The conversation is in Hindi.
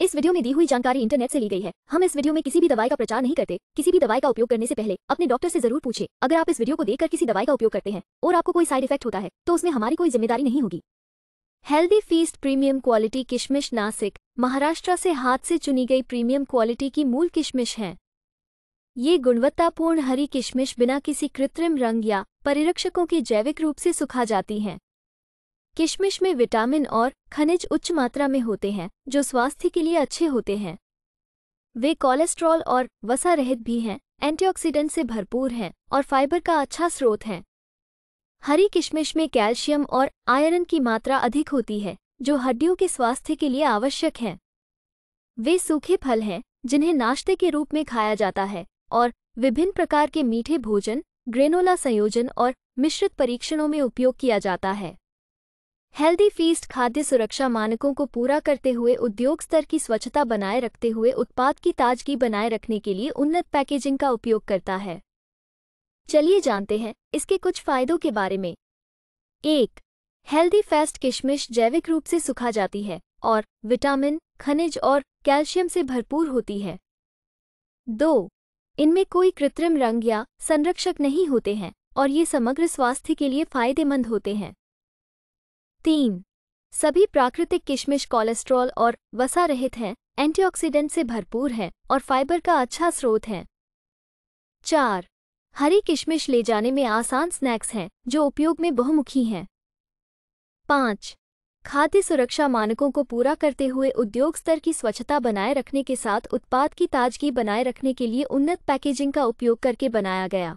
इस वीडियो में दी हुई जानकारी इंटरनेट से ली गई है हम इस वीडियो में किसी भी दवाई का प्रचार नहीं करते किसी भी दवाई का उपयोग करने से पहले अपने डॉक्टर से जरूर पूछे अगर आप इस वीडियो को देखकर किसी दवाई का उपयोग करते हैं और आपको कोई साइड इफेक्ट होता है तो उसमें हमारी कोई जिम्मेदारी नहीं होगी हेल्दी फीस प्रीमियम क्वालिटी किशमिश नासिक महाराष्ट्र से हाथ से चुनी गई प्रीमियम क्वालिटी की मूल किशमिश है ये गुणवत्तापूर्ण हरी किशमिश बिना किसी कृत्रिम रंग या परिरक्षकों के जैविक रूप से सुखा जाती हैं किशमिश में विटामिन और खनिज उच्च मात्रा में होते हैं जो स्वास्थ्य के लिए अच्छे होते हैं वे कोलेस्ट्रॉल और वसा रहित भी हैं एंटीऑक्सीडेंट से भरपूर हैं और फाइबर का अच्छा स्रोत हैं हरी किशमिश में कैल्शियम और आयरन की मात्रा अधिक होती है जो हड्डियों के स्वास्थ्य के लिए आवश्यक हैं वे सूखे फल हैं जिन्हें नाश्ते के रूप में खाया जाता है और विभिन्न प्रकार के मीठे भोजन ग्रेनोला संयोजन और मिश्रित परीक्षणों में उपयोग किया जाता है हेल्दी फीस्ट खाद्य सुरक्षा मानकों को पूरा करते हुए उद्योग स्तर की स्वच्छता बनाए रखते हुए उत्पाद की ताजगी बनाए रखने के लिए उन्नत पैकेजिंग का उपयोग करता है चलिए जानते हैं इसके कुछ फायदों के बारे में एक हेल्दी फेस्ट किशमिश जैविक रूप से सुखा जाती है और विटामिन खनिज और कैल्शियम से भरपूर होती है दो इनमें कोई कृत्रिम रंग या संरक्षक नहीं होते हैं और ये समग्र स्वास्थ्य के लिए फायदेमंद होते हैं तीन सभी प्राकृतिक किशमिश कोलेस्ट्रॉल और वसा रहित हैं एंटीऑक्सीडेंट से भरपूर हैं और फाइबर का अच्छा स्रोत हैं चार हरी किशमिश ले जाने में आसान स्नैक्स हैं जो उपयोग में बहुमुखी हैं पाँच खाद्य सुरक्षा मानकों को पूरा करते हुए उद्योग स्तर की स्वच्छता बनाए रखने के साथ उत्पाद की ताजगी बनाए रखने के लिए उन्नत पैकेजिंग का उपयोग करके बनाया गया